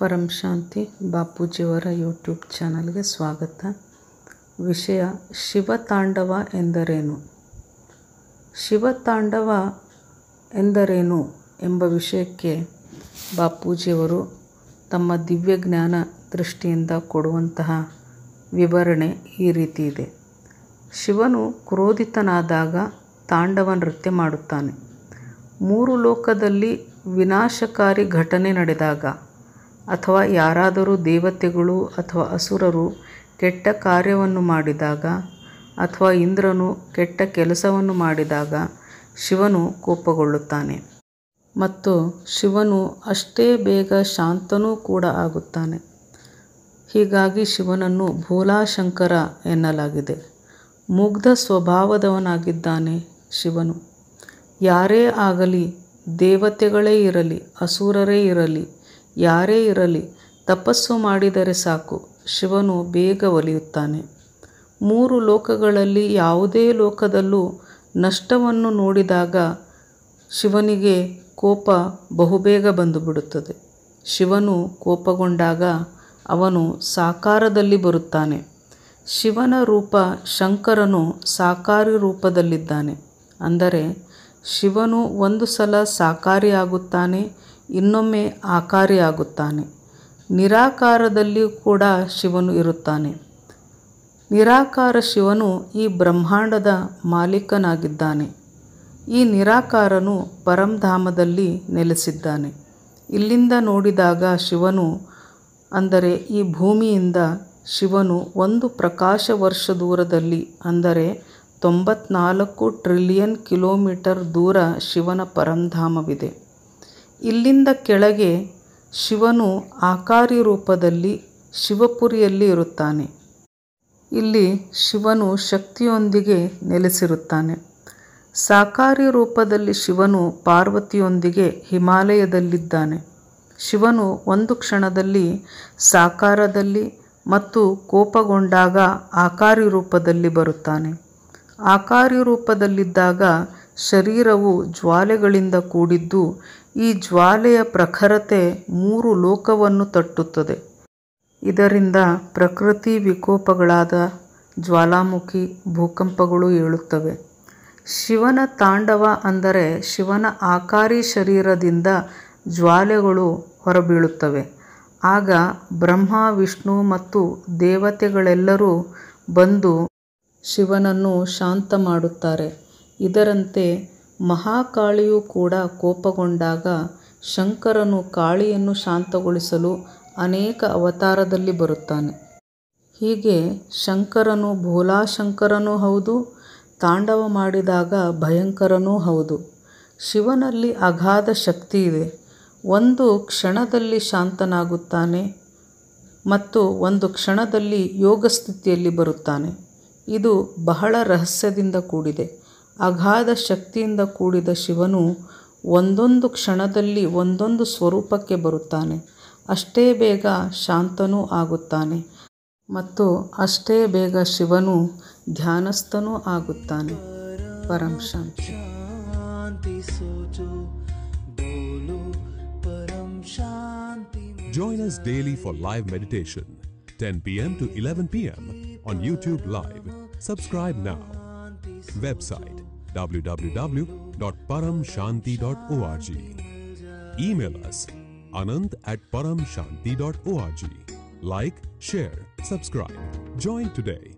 ಪರಂ ಶಾಂತಿ ಬಾಪೂಜಿಯವರ YouTube ಚಾನಲ್ಗೆ ಸ್ವಾಗತ ವಿಷಯ ಶಿವತಾಂಡವ ಎಂದರೇನು ಶಿವತಾಂಡವ ಎಂದರೇನು ಎಂಬ ವಿಷಯಕ್ಕೆ ಬಾಪೂಜಿಯವರು ತಮ್ಮ ದಿವ್ಯ ಜ್ಞಾನ ದೃಷ್ಟಿಯಿಂದ ಕೊಡುವಂತಹ ವಿವರಣೆ ಈ ರೀತಿ ಇದೆ ಶಿವನು ಕ್ರೋಧಿತನಾದಾಗ ತಾಂಡವ ನೃತ್ಯ ಮಾಡುತ್ತಾನೆ ಮೂರು ಲೋಕದಲ್ಲಿ ವಿನಾಶಕಾರಿ ಘಟನೆ ನಡೆದಾಗ ಅಥವಾ ಯಾರಾದರೂ ದೇವತೆಗಳು ಅಥವಾ ಅಸುರರು ಕೆಟ್ಟ ಕಾರ್ಯವನ್ನು ಮಾಡಿದಾಗ ಅಥವಾ ಇಂದ್ರನು ಕೆಟ್ಟ ಕೆಲಸವನ್ನು ಮಾಡಿದಾಗ ಶಿವನು ಕೋಪಗೊಳ್ಳುತ್ತಾನೆ ಮತ್ತು ಶಿವನು ಅಷ್ಟೇ ಬೇಗ ಶಾಂತನೂ ಕೂಡ ಆಗುತ್ತಾನೆ ಹೀಗಾಗಿ ಶಿವನನ್ನು ಭೂಲಾಶಂಕರ ಎನ್ನಲಾಗಿದೆ ಮುಗ್ಧ ಸ್ವಭಾವದವನಾಗಿದ್ದಾನೆ ಶಿವನು ಯಾರೇ ಆಗಲಿ ದೇವತೆಗಳೇ ಇರಲಿ ಅಸುರರೇ ಇರಲಿ ಯಾರೇ ಇರಲಿ ತಪಸ್ಸು ಮಾಡಿದರೆ ಸಾಕು ಶಿವನು ಬೇಗ ಒಲಿಯುತ್ತಾನೆ ಮೂರು ಲೋಕಗಳಲ್ಲಿ ಯಾವುದೇ ಲೋಕದಲ್ಲೂ ನಷ್ಟವನ್ನು ನೋಡಿದಾಗ ಶಿವನಿಗೆ ಕೋಪ ಬಹುಬೇಗ ಬಂದುಬಿಡುತ್ತದೆ ಶಿವನು ಕೋಪಗೊಂಡಾಗ ಅವನು ಸಾಕಾರದಲ್ಲಿ ಬರುತ್ತಾನೆ ಶಿವನ ರೂಪ ಶಂಕರನು ಸಾಕಾರಿ ರೂಪದಲ್ಲಿದ್ದಾನೆ ಅಂದರೆ ಶಿವನು ಒಂದು ಸಲ ಸಾಕಾರಿಯಾಗುತ್ತಾನೆ ಇನ್ನೊಮ್ಮೆ ಆಕಾರಿಯಾಗುತ್ತಾನೆ ನಿರಾಕಾರದಲ್ಲಿಯೂ ಕೂಡ ಶಿವನು ಇರುತ್ತಾನೆ ನಿರಾಕಾರ ಶಿವನು ಈ ಬ್ರಹ್ಮಾಂಡದ ಮಾಲೀಕನಾಗಿದ್ದಾನೆ ಈ ನಿರಾಕಾರನು ಪರಂಧಾಮದಲ್ಲಿ ನೆಲೆಸಿದ್ದಾನೆ ಇಲ್ಲಿಂದ ನೋಡಿದಾಗ ಶಿವನು ಅಂದರೆ ಈ ಭೂಮಿಯಿಂದ ಶಿವನು ಒಂದು ಪ್ರಕಾಶ ವರ್ಷ ದೂರದಲ್ಲಿ ಅಂದರೆ ತೊಂಬತ್ನಾಲ್ಕು ಟ್ರಿಲಿಯನ್ ಕಿಲೋಮೀಟರ್ ದೂರ ಶಿವನ ಪರಂಧಾಮವಿದೆ ಇಲ್ಲಿಂದ ಕೆಳಗೆ ಶಿವನು ಆಕಾರಿ ರೂಪದಲ್ಲಿ ಶಿವಪುರಿಯಲ್ಲಿ ಇರುತ್ತಾನೆ ಇಲ್ಲಿ ಶಿವನು ಶಕ್ತಿಯೊಂದಿಗೆ ನೆಲೆಸಿರುತ್ತಾನೆ ಸಾಕಾರಿ ರೂಪದಲ್ಲಿ ಶಿವನು ಪಾರ್ವತಿಯೊಂದಿಗೆ ಹಿಮಾಲಯದಲ್ಲಿದ್ದಾನೆ ಶಿವನು ಒಂದು ಕ್ಷಣದಲ್ಲಿ ಸಾಕಾರದಲ್ಲಿ ಮತ್ತು ಕೋಪಗೊಂಡಾಗ ಆಕಾರಿ ರೂಪದಲ್ಲಿ ಬರುತ್ತಾನೆ ಆಕಾರಿ ರೂಪದಲ್ಲಿದ್ದಾಗ ಶರೀರವು ಜ್ವಾಲೆಗಳಿಂದ ಕೂಡಿದ್ದು ಈ ಜ್ವಾಲೆಯ ಪ್ರಖರತೆ ಮೂರು ಲೋಕವನ್ನು ತಟ್ಟುತ್ತದೆ ಇದರಿಂದ ಪ್ರಕೃತಿ ವಿಕೋಪಗಳಾದ ಜ್ವಾಲಾಮುಖಿ ಭೂಕಂಪಗಳು ಏಳುತ್ತವೆ ಶಿವನ ತಾಂಡವ ಅಂದರೆ ಶಿವನ ಆಕಾರಿ ಶರೀರದಿಂದ ಜ್ವಾಲೆಗಳು ಹೊರಬೀಳುತ್ತವೆ ಆಗ ಬ್ರಹ್ಮ ವಿಷ್ಣು ಮತ್ತು ದೇವತೆಗಳೆಲ್ಲರೂ ಬಂದು ಶಿವನನ್ನು ಶಾಂತ ಮಾಡುತ್ತಾರೆ ಇದರಂತೆ ಮಹಾಕಾಳಿಯೂ ಕೂಡ ಕೋಪಗೊಂಡಾಗ ಶಂಕರನು ಕಾಳಿಯನ್ನು ಶಾಂತಗೊಳಿಸಲು ಅನೇಕ ಅವತಾರದಲ್ಲಿ ಬರುತ್ತಾನೆ. ಹೀಗೆ ಶಂಕರನು ಭೋಲಾಶಂಕರನೂ ಹೌದು, ತಾಂಡವ ಮಾಡಿದಾಗ ಭಯಂಕರನೂ ಹೌದು. ಶಿವನಲ್ಲಿ ಅಗಾಧ ಇದೆ ಒಂದು ಕ್ಷಣದಲ್ಲಿ ಶಾಂತನಾಗುತ್ತಾನೆ ಮತ್ತು ಒಂದು ಕ್ಷಣದಲ್ಲಿ ಯೋಗ ಸ್ಥಿತಿಯಲ್ಲಿ ಬರುತ್ತಾನೆ. ಇದು ಬಹಳ ರಹಸ್ಯದಿಂದ ಕೂಡಿದೆ. ಅಗಾಧ ಶಕ್ತಿಯಿಂದ ಕೂಡಿದ ಶಿವನು ಒಂದೊಂದು ಕ್ಷಣದಲ್ಲಿ ಒಂದೊಂದು ಸ್ವರೂಪಕ್ಕೆ ಬರುತ್ತಾನೆ ಅಷ್ಟೇ ಬೇಗ ಶಾಂತನೂ ಆಗುತ್ತಾನೆ ಮತ್ತು ಅಷ್ಟೇ ಬೇಗ ಶಿವನು ಧ್ಯಾನಸ್ಥನೂ ಆಗುತ್ತಾನೆ ಪರಂ ಶಾಂತಿ Join us daily for live meditation 10 p.m. to 11 p.m. on YouTube Live. Subscribe now. Website www.paramshanti.org. Email us anand at paramshanti.org. Like, share, subscribe. Join today.